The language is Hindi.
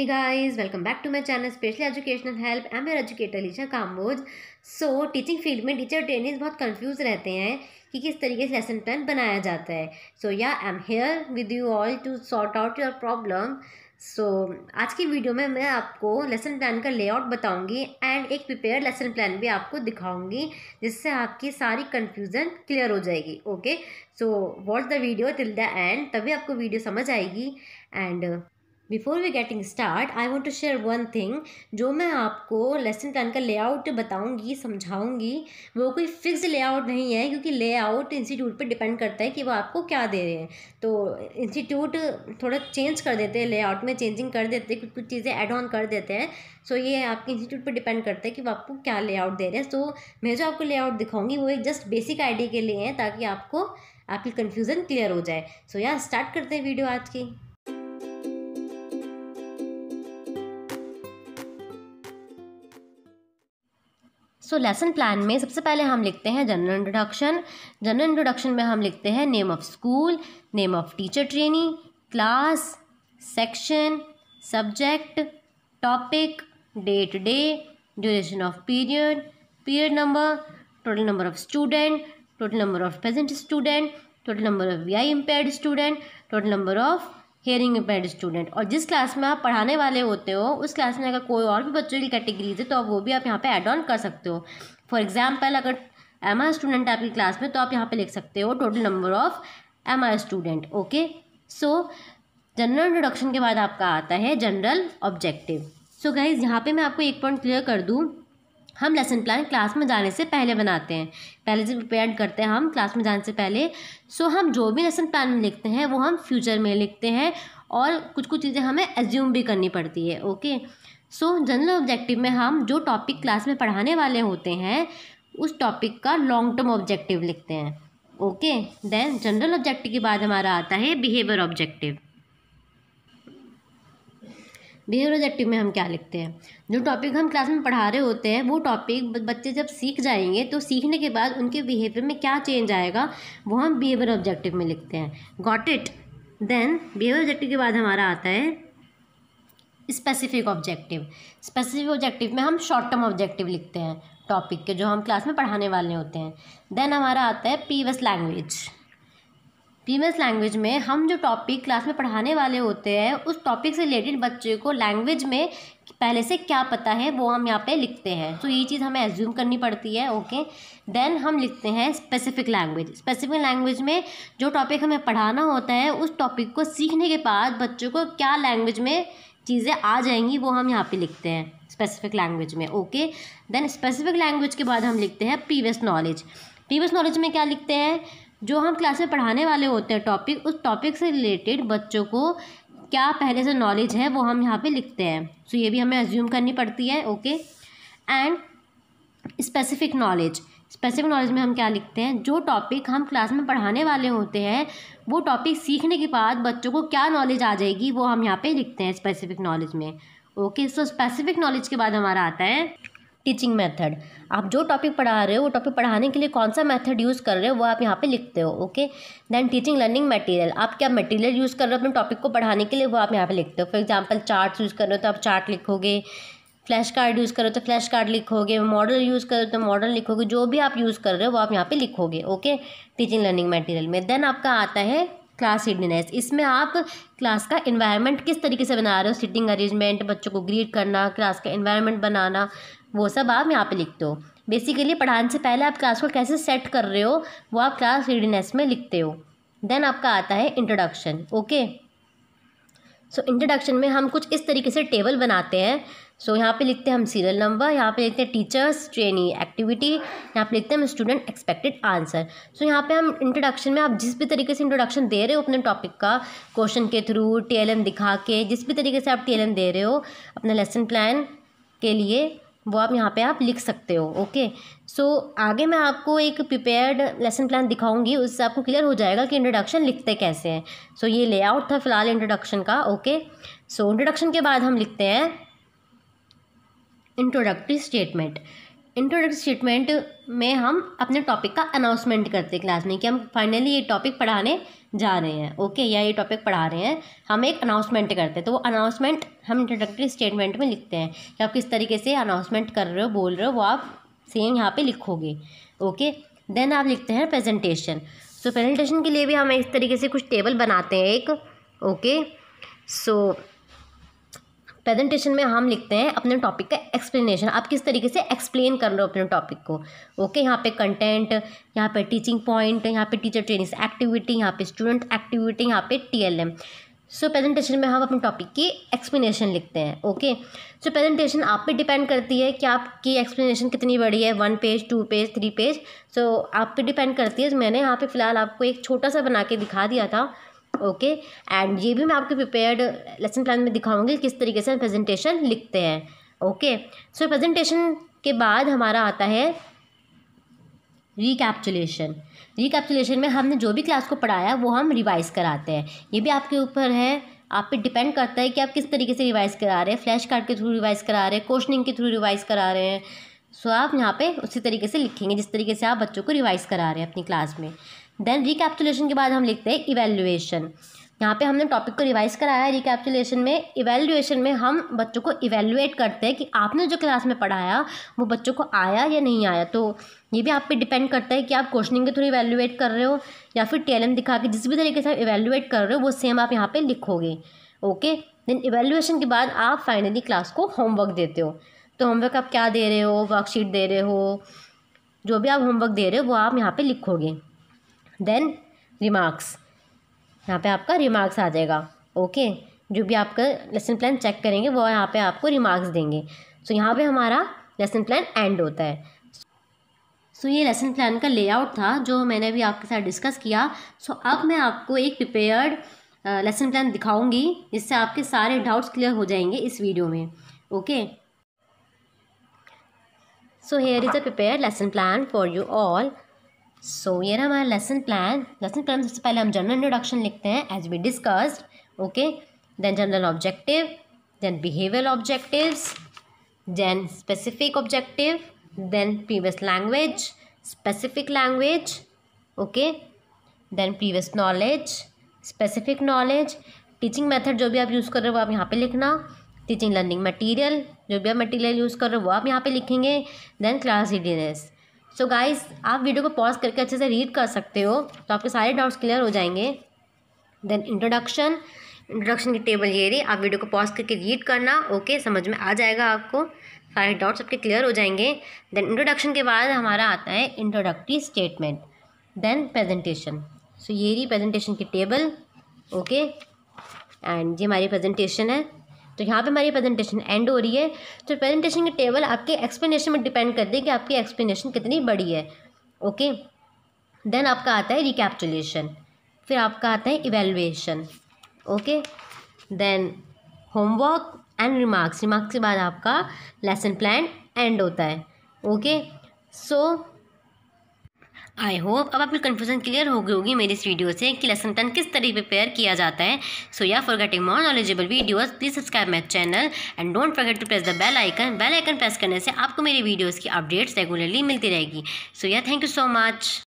Hey guys, welcome back to my channel Specially educational help am your educator Lisha Kamboj. So teaching field में टीचर ट्रेनिंग बहुत कंफ्यूज रहते हैं कि किस तरीके से लेसन प्लान बनाया जाता है so yeah I am here with you all to sort out your problem so आज की वीडियो में मैं आपको लेसन प्लान का लेआउट बताऊँगी एंड एक प्रिपेयर लेसन प्लान भी आपको दिखाऊँगी जिससे आपकी सारी कन्फ्यूज़न क्लियर हो जाएगी okay so what the video till the end तभी आपको वीडियो समझ आएगी and before we getting start I want to share one thing जो मैं आपको लेसन प्लान का लेआउट बताऊंगी समझाऊंगी वो कोई फिक्स लेआउट नहीं है क्योंकि लेआउट इंस्टीट्यूट पे डिपेंड करता है कि वो आपको क्या दे रहे हैं तो इंस्टीट्यूट थोड़ा चेंज कर देते हैं लेआउट में चेंजिंग कर देते हैं कुछ कुछ चीज़ें एड ऑन कर देते हैं सो so ये आपके इंस्टीट्यूट पर डिपेंड करता है कि वो आपको क्या लेआउट दे रहे हैं सो so, मैं जो आपको लेआउट दिखाऊंगी वो एक जस्ट बेसिक आइडिया के लिए है ताकि आपको आपकी कन्फ्यूज़न क्लियर हो जाए सो so, यार स्टार्ट करते हैं वीडियो आज की सो लेसन प्लान में सबसे पहले हम लिखते हैं जनरल इंट्रोडक्शन जनरल इंट्रोडक्शन में हम लिखते हैं name of school name of teacher trainee class section subject topic date day duration of period period number total number of student total number of present student total number of V I impaired student total number of hearing impair student और जिस क्लास में आप पढ़ाने वाले होते हो उस क्लास में अगर कोई और भी बच्चों की कैटेगरीज है तो आप वो भी आप यहाँ पे ऐड ऑन कर सकते हो फॉर एग्जाम्पल अगर एम आई स्टूडेंट है आपकी क्लास में तो आप यहाँ पे लिख सकते हो total number of M I student okay so general introduction के बाद आपका आता है जनरल ऑब्जेक्टिव सो गाइज यहाँ पर मैं आपको एक पॉइंट क्लियर कर दूँ हम लेसन प्लान क्लास में जाने से पहले बनाते हैं पहले से प्रिपेयर करते हैं हम क्लास में जाने से पहले सो हम जो भी लेसन प्लान में लिखते हैं वो हम फ्यूचर में लिखते हैं और कुछ कुछ चीज़ें हमें एज्यूम भी करनी पड़ती है ओके सो जनरल ऑब्जेक्टिव में हम जो टॉपिक क्लास में पढ़ाने वाले होते हैं उस टॉपिक का लॉन्ग टर्म ऑब्जेक्टिव लिखते हैं ओके देन जनरल ऑब्जेक्टिव के बाद हमारा आता है बिहेवियर ऑब्जेक्टिव बिहेवियर एक्टिव में हम क्या लिखते हैं जो टॉपिक हम क्लास में पढ़ा रहे होते हैं वो टॉपिक बच्चे जब सीख जाएंगे तो सीखने के बाद उनके बिहेवियर में क्या चेंज आएगा वो हम बिहेवियर ऑब्जेक्टिव में लिखते हैं got it then behaviour objective के बाद हमारा आता है स्पेसिफिक ऑब्जेक्टिव स्पेसिफिक ऑब्जेक्टिव में हम शॉर्ट टर्म ऑब्जेक्टिव लिखते हैं टॉपिक के जो हम क्लास में पढ़ाने वाले होते हैं देन हमारा आता है प्रीवियस लैंग्वेज फीमेल्स लैंग्वेज में हम जो टॉपिक क्लास में पढ़ाने वाले होते हैं उस टॉपिक से रिलेटेड बच्चे को लैंग्वेज में पहले से क्या पता है वो हम यहाँ पे लिखते हैं तो so, ये चीज़ हमें एज्यूम करनी पड़ती है ओके okay? देन हम लिखते हैं स्पेसिफिक लैंग्वेज स्पेसिफिक लैंग्वेज में जो टॉपिक हमें पढ़ाना होता है उस टॉपिक को सीखने के बाद बच्चों को क्या लैंग्वेज में चीज़ें आ जाएंगी वो हम यहाँ पे लिखते हैं स्पेसिफिक लैंग्वेज में ओके देन स्पेसिफिक लैंग्वेज के बाद हम लिखते हैं प्रीवियस नॉलेज प्रीवियस नॉलेज में क्या लिखते हैं जो हम क्लास में पढ़ाने वाले होते हैं टॉपिक उस टॉपिक से रिलेटेड बच्चों को क्या पहले से नॉलेज है वो हम यहाँ पे लिखते हैं सो so, ये भी हमें एज्यूम करनी पड़ती है okay and specific knowledge specific knowledge में हम क्या लिखते हैं जो टॉपिक हम क्लास में पढ़ाने वाले होते हैं वो टॉपिक सीखने के बाद बच्चों को क्या नॉलेज आ जाएगी वो हम यहाँ पे लिखते हैं स्पेसिफिक नॉलेज में ओके सो स्पेसिफिक नॉलेज के बाद हमारा आता है टीचिंग मेथड आप जो टॉपिक पढ़ा रहे हो वो टॉपिक पढ़ाने के लिए कौन सा मेथड यूज़ कर रहे हो वो आप यहाँ पे लिखते हो okay then teaching learning material आप क्या मटेरियल यूज़ कर रहे हो अपने टॉपिक को पढ़ाने के लिए वो आप यहाँ पे लिखते हो फॉर एग्जांपल चार्ट्स यूज़ कर रहे हो तो आप चार्ट लिखोगे फ्लैश कार्ड यूज़ करो तो फ्लैश कार्ड लिखोगे मॉडल यूज़ करो तो मॉडल लिखोगे जो भी आप यूज़ कर रहे हो वो आप यहाँ पे लिखोगे ओके टीचिंग लर्निंग मटेरियल में देन आपका आता है क्लास हिडनेस इसमें आप क्लास का इन्वायरमेंट किस तरीके से बना रहे हो सिटिंग अरेंजमेंट बच्चों को ग्रीट करना क्लास का इन्वायरमेंट बनाना वो सब आप यहाँ पे लिखते हो बेसिकली पढ़ाने से पहले आप क्लास को कैसे सेट कर रहे हो वो आप क्लास हिडनेस में लिखते हो देन आपका आता है इंट्रोडक्शन ओके सो इंट्रोडक्शन में हम कुछ इस तरीके से टेबल बनाते हैं सो यहाँ पे लिखते हैं हम सीरियल नंबर यहाँ पे लिखते हैं टीचर्स ट्रेनिंग एक्टिविटी यहाँ पे लिखते हैं हम स्टूडेंट एक्सपेक्टेड आंसर सो यहाँ पे हम इंट्रोडक्शन में आप जिस भी तरीके से इंट्रोडक्शन दे रहे हो अपने टॉपिक का क्वेश्चन के थ्रू एम दिखा के जिस भी तरीके से आप एम दे रहे हो अपना लेसन प्लान के लिए वो आप यहाँ पे आप लिख सकते हो ओके सो so, आगे मैं आपको एक प्रिपेयर्ड लेसन प्लान दिखाऊंगी उससे आपको क्लियर हो जाएगा कि इंट्रोडक्शन लिखते कैसे हैं सो so, ये लेआउट था फिलहाल इंट्रोडक्शन का ओके सो इंट्रोडक्शन के बाद हम लिखते हैं इंट्रोडक्टरी स्टेटमेंट इंट्रोडक्टरी स्टेटमेंट में हम अपने टॉपिक का अनाउंसमेंट करते हैं क्लास में कि हम फाइनली ये टॉपिक पढ़ाने जा रहे हैं ओके या ये टॉपिक पढ़ा रहे हैं हम एक अनाउंसमेंट करते हैं तो वो अनाउंसमेंट हम इंट्रोडक्टरी स्टेटमेंट में लिखते हैं कि आप किस तरीके से अनाउंसमेंट कर रहे हो बोल रहे हो वो आप सेम यहाँ पे लिखोगे ओके देन आप लिखते हैं प्रेजेंटेशन सो प्रेजेंटेशन के लिए भी हम इस तरीके से कुछ टेबल बनाते हैं एक ओके सो so, प्रेजेंटेशन में हम लिखते हैं अपने टॉपिक का एक्सप्लेनेशन आप किस तरीके से एक्सप्लेन कर रहे हो अपने टॉपिक को ओके यहाँ पे कंटेंट यहाँ पे टीचिंग पॉइंट यहाँ पे टीचर ट्रेनिंग एक्टिविटी यहाँ पे स्टूडेंट एक्टिविटी यहाँ पे T L M so presentation में हम अपने टॉपिक की एक्सप्लेनेशन लिखते हैं ओके सो प्रेजेंटेशन आप पे डिपेंड करती है कि आपकी एक्सप्लेनेशन कितनी बड़ी है one page two page three page so आप पे डिपेंड करती है मैंने यहाँ पे फ़िलहाल आपको एक छोटा सा बना के दिखा दिया था ओके एंड ये भी मैं आपके प्रिपेयर्ड लेसन प्लान में दिखाऊंगी किस तरीके से हम प्रेजेंटेशन लिखते हैं ओके सो प्रेजेंटेशन के बाद हमारा आता है रिकैप्चुलेशन रिकैप्चुलेशन में हमने जो भी क्लास को पढ़ाया वो हम रिवाइज़ कराते हैं ये भी आपके ऊपर है आप पे डिपेंड करता है कि आप किस तरीके से रिवाइज़ करा रहे हैं फ्लैश कार्ड के थ्रू रिवाइज़ करा रहे हैं क्वेश्चनिंग के थ्रू रिवाइज़ करा रहे हैं सो so, आप यहाँ पे उसी तरीके से लिखेंगे जिस तरीके से आप बच्चों को रिवाइज़ करा रहे हैं अपनी क्लास में देन रिकैप्चुलेशन के बाद हम लिखते हैं इवेल्युएशन यहाँ पे हमने टॉपिक को रिवाइज कराया है रिकैप्चुलेशन में इवेल्युएशन में हम बच्चों को इवेल्युएट करते हैं कि आपने जो क्लास में पढ़ाया वो बच्चों को आया या नहीं आया तो ये भी आप पे डिपेंड करता है कि आप क्वेश्चनिंग के थ्रू इवेल्युएट कर रहे हो या फिर टेलम दिखा के जिस भी तरीके से आप इवेल्युएट कर रहे हो वो सेम आप यहाँ पर लिखोगे ओके देन इवेल्युएशन के बाद आप फाइनली क्लास को होमवर्क देते हो तो होमवर्क आप क्या दे रहे हो वर्कशीट दे रहे हो जो भी आप होमवर्क दे रहे हो वो आप यहाँ पर लिखोगे देन रिमार्क्स यहाँ पे आपका रिमार्क्स आ जाएगा ओके जो भी आपका लेसन प्लान चेक करेंगे वो यहाँ पे आपको रिमार्क्स देंगे सो यहाँ पे हमारा लेसन प्लान एंड होता है सो so, ये लेसन प्लान का लेआउट था जो मैंने अभी आपके साथ डिस्कस किया सो so, अब मैं आपको एक प्रिपेयर्ड लेसन प्लान दिखाऊंगी जिससे आपके सारे डाउट्स क्लियर हो जाएंगे इस वीडियो में okay so here is a prepare lesson plan for you all so so, ये रहा हमारा लेसन प्लान लेसन प्लान सबसे पहले हम जनरल इंट्रोडक्शन लिखते हैं as we discussed okay then general objective then behaviour objectives then specific objective then previous language specific language okay then previous knowledge specific knowledge teaching method जो भी आप यूज़ कर रहे हो वो आप यहाँ पे लिखना टीचिंग लर्निंग मटीरियल जो भी आप मटीरियल यूज़ कर रहे हो वो आप यहाँ पे लिखेंगे then class readiness so so guys आप वीडियो को पॉज करके अच्छे से रीड कर सकते हो तो आपके सारे डाउट्स क्लियर हो जाएंगे देन इंट्रोडक्शन इंट्रोडक्शन की टेबल ये रही आप वीडियो को पॉज करके रीड करना ओके समझ में आ जाएगा आपको सारे डाउट्स आपके क्लियर हो जाएंगे देन इंट्रोडक्शन के बाद हमारा आता है introductory statement then presentation so ये रही प्रेजेंटेशन की टेबल ओके एंड ये हमारी प्रेजेंटेशन है तो यहाँ पे हमारी प्रेजेंटेशन एंड हो रही है तो प्रेजेंटेशन की टेबल आपके एक्सप्लेनेशन में डिपेंड कर दें कि आपकी एक्सप्लेनेशन कितनी बड़ी है ओके देन आपका आता है रिकैप्चुलेशन फिर आपका आता है evaluation okay then homework and remarks remarks के बाद आपका लेसन प्लान एंड होता है ओके सो आई होप अब आपकी कन्फ्यूजन क्लियर हो गई होगी मेरी इस वीडियो से कि लेसन टेन किस पे प्रिपेयर किया जाता है so yeah for getting more knowledgeable videos please subscribe my channel and don't forget to press the bell icon bell icon press करने से आपको मेरी वीडियोज़ की अपडेट्स रेगुलरली मिलती रहेगी सो या थैंक यू सो मच